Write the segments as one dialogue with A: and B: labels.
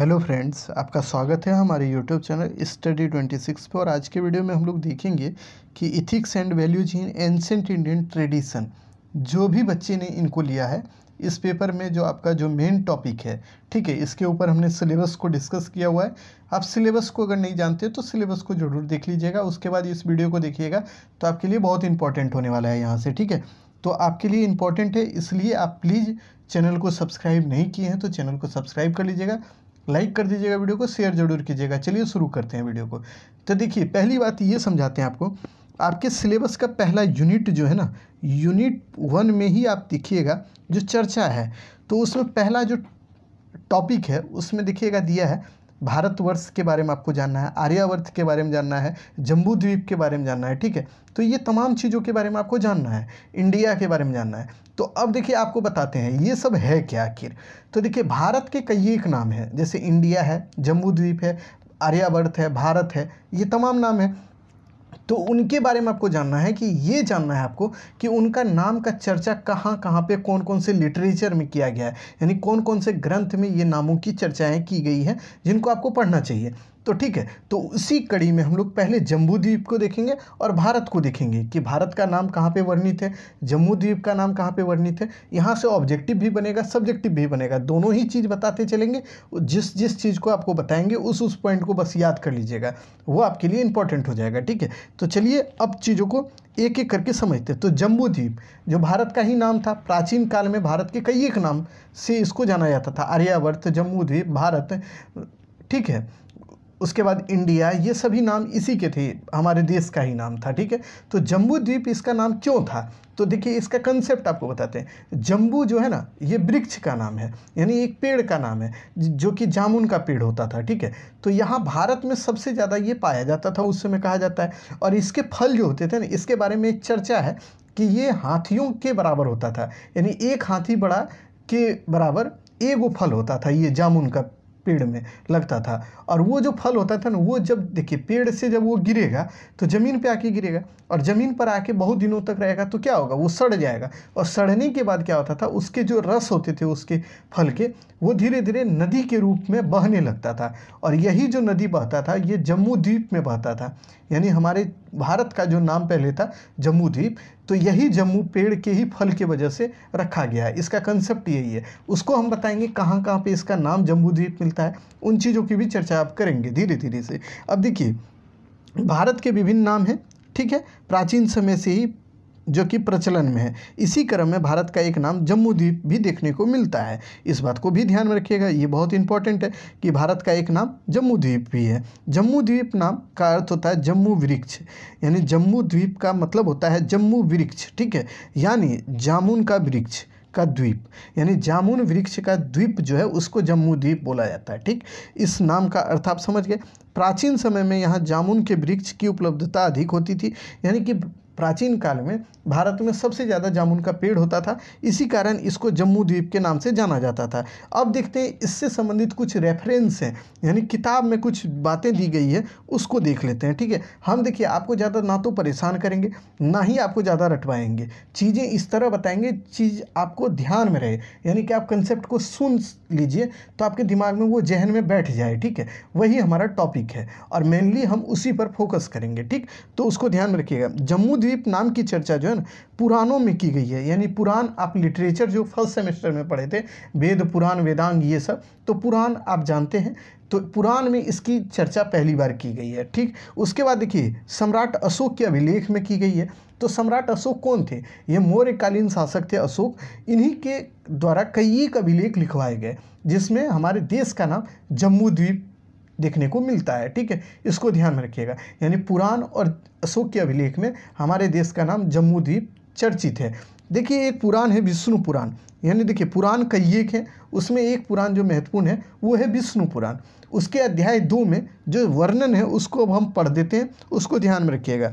A: hello friends आपका स्वागत है हमारे यूट्यूब चैनल स्टडी 26 पर और आज के वीडियो में हम लोग देखेंगे कि ethics and values in ancient Indian tradition जो भी बच्चे ने इनको लिया है इस पेपर में जो आपका जो मेन टॉपिक है ठीक है इसके ऊपर हमने सिलेबस को डिस्कस किया हुआ है आप सिलेबस को अगर नहीं जानते तो सिलेबस को ज़रूर देख लीजिएगा उसके बाद इस वीडियो को देखिएगा तो आपके लिए बहुत इंपॉर्टेंट होने वाला है यहाँ से ठीक है तो आपके लिए इम्पॉर्टेंट है इसलिए आप प्लीज़ चैनल को सब्सक्राइब नहीं किए हैं तो चैनल को सब्सक्राइब कर लीजिएगा लाइक कर दीजिएगा वीडियो को शेयर जरूर कीजिएगा चलिए शुरू करते हैं वीडियो को तो देखिए पहली बात ये समझाते हैं आपको आपके सिलेबस का पहला यूनिट जो है ना यूनिट वन में ही आप देखिएगा जो चर्चा है तो उसमें पहला जो टॉपिक है उसमें देखिएगा दिया है भारतवर्ष के बारे में आपको जानना है आर्यावर्त के बारे में जानना है जम्बू द्वीप के बारे में जानना है ठीक है तो ये तमाम चीज़ों के बारे में आपको जानना है इंडिया के बारे में जानना है तो अब देखिए आपको बताते हैं ये सब है क्या आखिर तो देखिए भारत के कई एक नाम है जैसे इंडिया है जम्बू द्वीप है आर्यावर्त है भारत है ये तमाम नाम है तो उनके बारे में आपको जानना है कि ये जानना है आपको कि उनका नाम का चर्चा कहाँ कहाँ पे कौन कौन से लिटरेचर में किया गया है यानी कौन कौन से ग्रंथ में ये नामों की चर्चाएँ की गई हैं जिनको आपको पढ़ना चाहिए तो ठीक है तो उसी कड़ी में हम लोग पहले जम्बू द्वीप को देखेंगे और भारत को देखेंगे कि भारत का नाम कहाँ पे वर्णित है जम्मू द्वीप का नाम कहाँ पे वर्णित है यहाँ से ऑब्जेक्टिव भी बनेगा सब्जेक्टिव भी बनेगा दोनों ही चीज़ बताते चलेंगे जिस जिस चीज़ को आपको बताएंगे उस उस पॉइंट को बस याद कर लीजिएगा वो आपके लिए इंपॉर्टेंट हो जाएगा ठीक है तो चलिए अब चीज़ों को एक एक करके समझते तो जम्बू द्वीप जो भारत का ही नाम था प्राचीन काल में भारत के कई एक नाम से इसको जाना जाता था आर्यावर्त जम्बू द्वीप भारत ठीक है उसके बाद इंडिया ये सभी नाम इसी के थे हमारे देश का ही नाम था ठीक है तो जम्बू द्वीप इसका नाम क्यों था तो देखिए इसका कंसेप्ट आपको बताते हैं जम्बू जो है ना ये वृक्ष का नाम है यानी एक पेड़ का नाम है जो कि जामुन का पेड़ होता था ठीक है तो यहाँ भारत में सबसे ज़्यादा ये पाया जाता था उस समय कहा जाता है और इसके फल जो होते थे ना इसके बारे में एक चर्चा है कि ये हाथियों के बराबर होता था यानी एक हाथी बड़ा के बराबर एगो फल होता था ये जामुन का पेड़ में लगता था और वो जो फल होता था ना वो जब देखिए पेड़ से जब वो गिरेगा तो ज़मीन पे आके गिरेगा और ज़मीन पर आके बहुत दिनों तक रहेगा तो क्या होगा वो सड़ जाएगा और सड़ने के बाद क्या होता था उसके जो रस होते थे उसके फल के वो धीरे धीरे नदी के रूप में बहने लगता था और यही जो नदी बहता था ये जम्मू द्वीप में बहता था यानी हमारे भारत का जो नाम पहले था जम्मू द्वीप तो यही जम्मू पेड़ के ही फल की वजह से रखा गया है इसका कंसेप्ट यही है उसको हम बताएंगे कहाँ कहाँ पे इसका नाम जम्मू द्वीप मिलता है उन चीज़ों की भी चर्चा आप करेंगे धीरे धीरे से अब देखिए भारत के विभिन्न नाम हैं ठीक है प्राचीन समय से ही जो कि प्रचलन में है इसी क्रम में भारत का एक नाम जम्मू द्वीप भी देखने को मिलता है इस बात को भी ध्यान में रखिएगा ये बहुत इंपॉर्टेंट है कि भारत का एक नाम जम्मू द्वीप भी है जम्मू द्वीप नाम का अर्थ होता है जम्मू वृक्ष यानी जम्मू द्वीप का मतलब होता है जम्मू वृक्ष ठीक है यानी जामुन का वृक्ष का द्वीप यानी जामुन वृक्ष का द्वीप जो है उसको जम्मू द्वीप बोला जाता है ठीक इस नाम का अर्थ आप समझ गए प्राचीन समय में यहाँ जामुन के वृक्ष की उपलब्धता अधिक होती थी यानी कि प्राचीन काल में भारत में सबसे ज़्यादा जामुन का पेड़ होता था इसी कारण इसको जम्मू द्वीप के नाम से जाना जाता था अब देखते हैं इससे संबंधित कुछ रेफरेंस हैं यानी किताब में कुछ बातें दी गई है उसको देख लेते हैं ठीक है हम देखिए आपको ज़्यादा ना तो परेशान करेंगे ना ही आपको ज़्यादा रटवाएंगे चीज़ें इस तरह बताएंगे चीज़ आपको ध्यान में रहे यानी कि आप कंसेप्ट को सुन लीजिए तो आपके दिमाग में वो जहन में बैठ जाए ठीक है वही हमारा टॉपिक है और मेनली हम उसी पर फोकस करेंगे ठीक तो उसको ध्यान में रखिएगा जम्मू द्वीप द्वीप नाम की चर्चा जो है ना पुराणों में की गई है यानी पुराण आप लिटरेचर जो फर्स्ट सेमेस्टर में पढ़े थे वेद पुराण वेदांग ये सब तो पुराण आप जानते हैं तो पुराण में इसकी चर्चा पहली बार की गई है ठीक उसके बाद देखिए सम्राट अशोक के अभिलेख में की गई है तो सम्राट अशोक कौन थे ये मौर्यकालीन शासक थे अशोक इन्हीं के द्वारा कई अभिलेख लिखवाए गए जिसमें हमारे देश का नाम जम्मू द्वीप देखने को मिलता है ठीक है इसको ध्यान में रखिएगा यानी पुराण और अशोक के अभिलेख में हमारे देश का नाम जम्मू द्वीप चर्चित है देखिए एक पुराण है विष्णु पुराण यानी देखिए पुराण कई एक है उसमें एक पुराण जो महत्वपूर्ण है वो है विष्णु पुराण उसके अध्याय दो में जो वर्णन है उसको अब हम पढ़ देते हैं उसको ध्यान में रखिएगा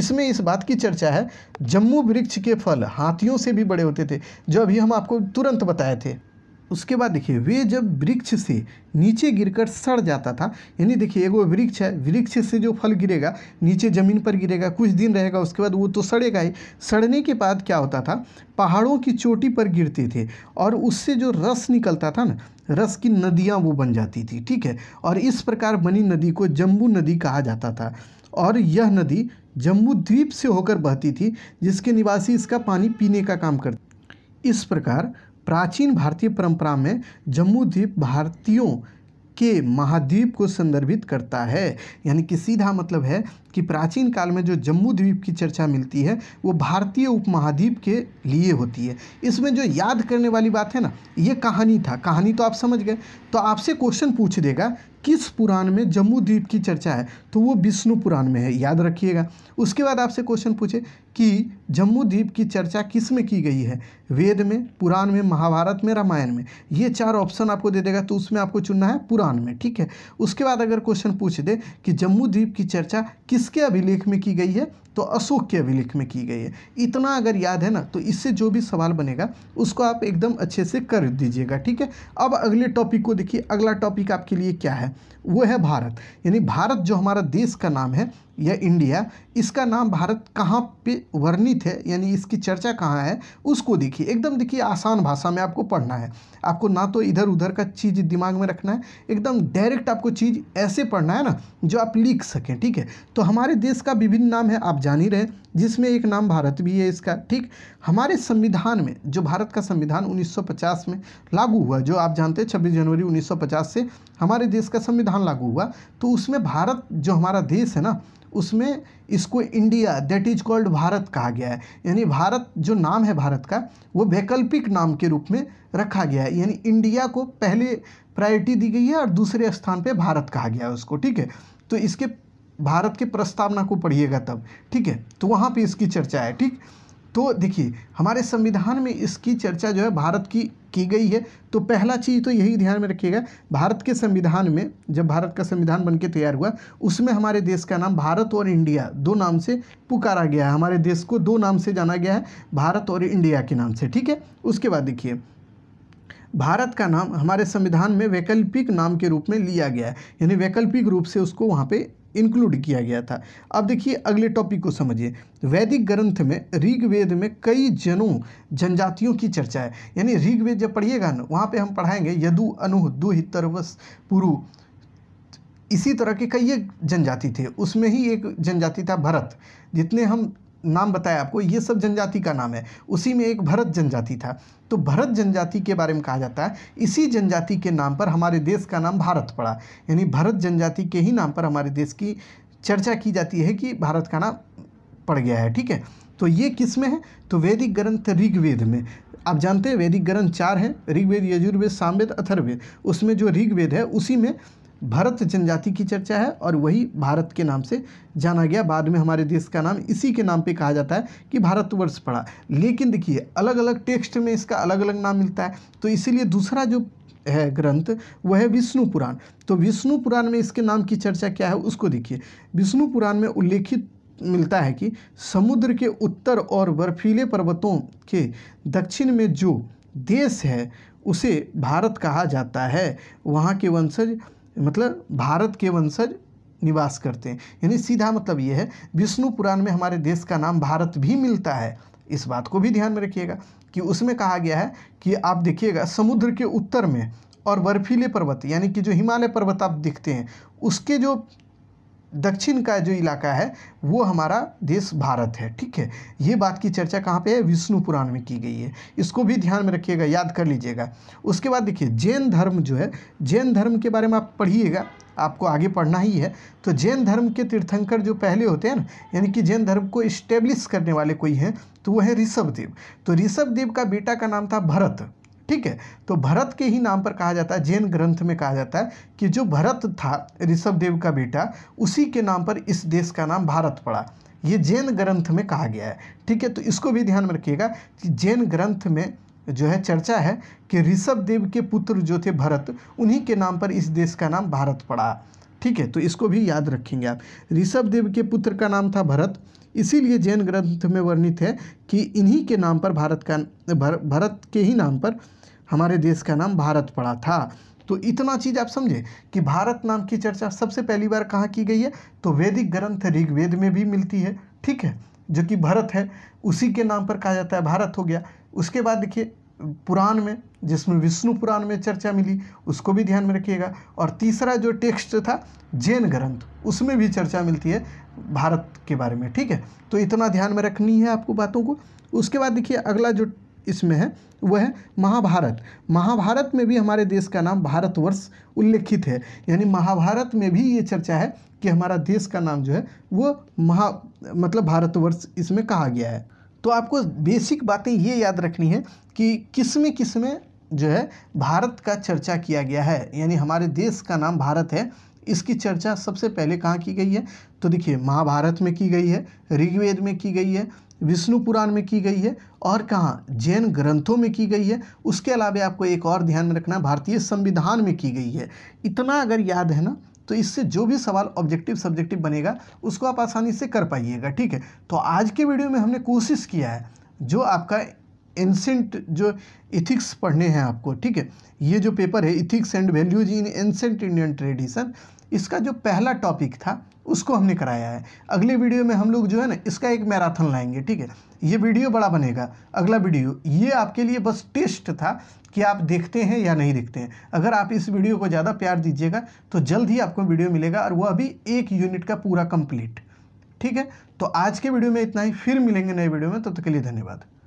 A: इसमें इस बात की चर्चा है जम्मू वृक्ष के फल हाथियों से भी बड़े होते थे जो अभी हम आपको तुरंत बताए थे उसके बाद देखिए वे जब वृक्ष से नीचे गिरकर सड़ जाता था यानी देखिए एगो वृक्ष है वृक्ष से जो फल गिरेगा नीचे ज़मीन पर गिरेगा कुछ दिन रहेगा उसके बाद वो तो सड़ेगा ही सड़ने के बाद क्या होता था पहाड़ों की चोटी पर गिरते थे और उससे जो रस निकलता था ना रस की नदियाँ वो बन जाती थी ठीक है और इस प्रकार बनी नदी को जम्बू नदी कहा जाता था और यह नदी जम्बू द्वीप से होकर बहती थी जिसके निवासी इसका पानी पीने का काम करते इस प्रकार प्राचीन भारतीय परंपरा में जम्मू द्वीप भारतीयों के महाद्वीप को संदर्भित करता है यानी कि सीधा मतलब है कि प्राचीन काल में जो जम्मू द्वीप की चर्चा मिलती है वो भारतीय उपमहाद्वीप के लिए होती है इसमें जो याद करने वाली बात है ना ये कहानी था कहानी तो आप समझ गए तो आपसे क्वेश्चन पूछ देगा किस पुराण में जम्मू द्वीप की चर्चा है तो वो विष्णु पुराण में है याद रखिएगा उसके बाद आपसे क्वेश्चन पूछे कि जम्मू द्वीप की चर्चा किस में की गई है वेद में पुराण में महाभारत में रामायण में ये चार ऑप्शन आपको दे देगा तो उसमें आपको चुनना है पुराण में ठीक है उसके बाद अगर क्वेश्चन पूछ दे कि जम्मू द्वीप की चर्चा किसके अभिलेख में की गई है तो अशोक के अभिलेख में की गई है इतना अगर याद है ना तो इससे जो भी सवाल बनेगा उसको आप एकदम अच्छे से कर दीजिएगा ठीक है अब अगले टॉपिक को देखिए अगला टॉपिक आपके लिए क्या है वो है भारत यानी भारत जो हमारा देश का नाम है या इंडिया इसका नाम भारत कहाँ पे वर्णित है यानी इसकी चर्चा कहाँ है उसको देखिए एकदम देखिए आसान भाषा में आपको पढ़ना है आपको ना तो इधर उधर का चीज़ दिमाग में रखना है एकदम डायरेक्ट आपको चीज़ ऐसे पढ़ना है ना जो आप लिख सकें ठीक है तो हमारे देश का विभिन्न नाम है आप जान ही रहे जिसमें एक नाम भारत भी है इसका ठीक हमारे संविधान में जो भारत का संविधान 1950 में लागू हुआ जो आप जानते हैं छब्बीस जनवरी 1950 से हमारे देश का संविधान लागू हुआ तो उसमें भारत जो हमारा देश है ना उसमें इसको India that is called Bharat कहा गया है यानी भारत जो नाम है भारत का वो वैकल्पिक नाम के रूप में रखा गया है यानी इंडिया को पहले प्रायोरिटी दी गई है और दूसरे स्थान पर भारत कहा गया है उसको ठीक है तो इसके भारत की प्रस्तावना को पढ़िएगा तब ठीक है तो वहाँ पे इसकी चर्चा है ठीक तो देखिए हमारे संविधान में इसकी चर्चा जो है भारत की की गई है तो पहला चीज़ तो यही ध्यान में रखिएगा भारत के संविधान में जब भारत का संविधान बन के तैयार हुआ उसमें हमारे देश का नाम भारत और इंडिया दो नाम से पुकारा गया है हमारे देश को दो नाम से जाना गया है भारत और इंडिया के नाम से ठीक है उसके बाद देखिए भारत का नाम हमारे संविधान में वैकल्पिक नाम के रूप में लिया गया है यानी वैकल्पिक रूप से उसको वहाँ पे इंक्लूड किया गया था अब देखिए अगले टॉपिक को समझिए वैदिक ग्रंथ में ऋग्वेद में कई जनों जनजातियों की चर्चा है यानी ऋग्वेद जब पढ़िएगा ना वहाँ पे हम पढ़ाएंगे यदु अनु दुहितरवस पुरु इसी तरह के कई जनजाति थे उसमें ही एक जनजाति था भरत जितने हम नाम बताया आपको ये सब जनजाति का नाम है उसी में एक भरत जनजाति था तो भरत जनजाति के बारे में कहा जाता है इसी जनजाति के नाम पर हमारे देश का नाम भारत पड़ा यानी भरत जनजाति के ही नाम पर हमारे देश की चर्चा की जाती है कि भारत का नाम पड़ गया है ठीक है तो ये किस में है तो वैदिक ग्रंथ ऋग्वेद में आप जानते हैं वैदिक ग्रंथ चार हैं ऋग्वेद यजुर्वेद सामवेद अथर्वेद उसमें जो ऋग्वेद है उसी में भरत जनजाति की चर्चा है और वही भारत के नाम से जाना गया बाद में हमारे देश का नाम इसी के नाम पे कहा जाता है कि भारतवर्ष पड़ा लेकिन देखिए अलग अलग टेक्स्ट में इसका अलग अलग नाम मिलता है तो इसीलिए दूसरा जो है ग्रंथ वह है विष्णु पुराण तो विष्णु पुराण में इसके नाम की चर्चा क्या है उसको देखिए विष्णु पुराण में उल्लेखित मिलता है कि समुद्र के उत्तर और बर्फीले पर्वतों के दक्षिण में जो देश है उसे भारत कहा जाता है वहाँ के वंशज मतलब भारत के वंशज निवास करते हैं यानी सीधा मतलब ये है विष्णु पुराण में हमारे देश का नाम भारत भी मिलता है इस बात को भी ध्यान में रखिएगा कि उसमें कहा गया है कि आप देखिएगा समुद्र के उत्तर में और बर्फीले पर्वत यानी कि जो हिमालय पर्वत आप देखते हैं उसके जो दक्षिण का जो इलाका है वो हमारा देश भारत है ठीक है ये बात की चर्चा कहाँ पे है विष्णु पुराण में की गई है इसको भी ध्यान में रखिएगा याद कर लीजिएगा उसके बाद देखिए जैन धर्म जो है जैन धर्म के बारे में आप पढ़िएगा आपको आगे पढ़ना ही है तो जैन धर्म के तीर्थंकर जो पहले होते हैं ना यानी कि जैन धर्म को इस्टेब्लिश करने वाले कोई हैं तो वह है ऋषभदेव तो ऋषभदेव का बेटा का नाम था भरत ठीक है तो भरत के ही नाम पर कहा जाता है जैन ग्रंथ में कहा जाता है कि जो भरत था ऋषभ देव का बेटा उसी के नाम पर इस देश का नाम भारत पड़ा ये जैन ग्रंथ में कहा गया है ठीक है तो इसको भी ध्यान में रखिएगा कि जैन ग्रंथ में जो है चर्चा है कि ऋषभ देव के पुत्र जो थे भरत उन्हीं के नाम पर इस देश का नाम भारत पड़ा ठीक है तो इसको भी याद रखेंगे आप ऋषभ देव के पुत्र का नाम था भरत इसीलिए जैन ग्रंथ में वर्णित है कि इन्हीं के नाम पर भारत का भर, भरत के ही नाम पर हमारे देश का नाम भारत पड़ा था तो इतना चीज़ आप समझे कि भारत नाम की चर्चा सबसे पहली बार कहाँ की गई है तो वैदिक ग्रंथ ऋग्वेद में भी मिलती है ठीक है जो कि भरत है उसी के नाम पर कहा जाता है भारत हो गया उसके बाद देखिए पुराण में जिसमें विष्णु पुराण में चर्चा मिली उसको भी ध्यान में रखिएगा और तीसरा जो टेक्स्ट था जैन ग्रंथ उसमें भी चर्चा मिलती है भारत के बारे में ठीक है तो इतना ध्यान में रखनी है आपको बातों को उसके बाद देखिए अगला जो इसमें है वह है महाभारत महाभारत में भी हमारे देश का नाम भारतवर्ष उल्लेखित है यानी महाभारत में भी ये चर्चा है कि हमारा देश का नाम जो है वो महा मतलब भारतवर्ष इसमें कहा गया है तो आपको बेसिक बातें ये याद रखनी है कि किस में किस में जो है भारत का चर्चा किया गया है यानी हमारे देश का नाम भारत है इसकी चर्चा सबसे पहले कहाँ की गई है तो देखिए महाभारत में की गई है ऋग्वेद में की गई है विष्णु पुराण में की गई है और कहाँ जैन ग्रंथों में की गई है उसके अलावा आपको एक और ध्यान में रखना भारतीय संविधान में की गई है इतना अगर याद है ना तो इससे जो भी सवाल ऑब्जेक्टिव सब्जेक्टिव बनेगा उसको आप आसानी से कर पाइएगा ठीक है तो आज के वीडियो में हमने कोशिश किया है जो आपका एंसेंट जो इथिक्स पढ़ने हैं आपको ठीक है ये जो पेपर है ethics and values in ancient Indian tradition इसका जो पहला टॉपिक था उसको हमने कराया है अगले वीडियो में हम लोग जो है ना इसका एक मैराथन लाएंगे ठीक है ये वीडियो बड़ा बनेगा अगला वीडियो ये आपके लिए बस टेस्ट था कि आप देखते हैं या नहीं देखते हैं अगर आप इस वीडियो को ज़्यादा प्यार दीजिएगा तो जल्द ही आपको वीडियो मिलेगा और वह अभी एक यूनिट का पूरा कंप्लीट ठीक है तो आज के वीडियो में इतना ही फिर मिलेंगे नए वीडियो में तब तो तक के लिए धन्यवाद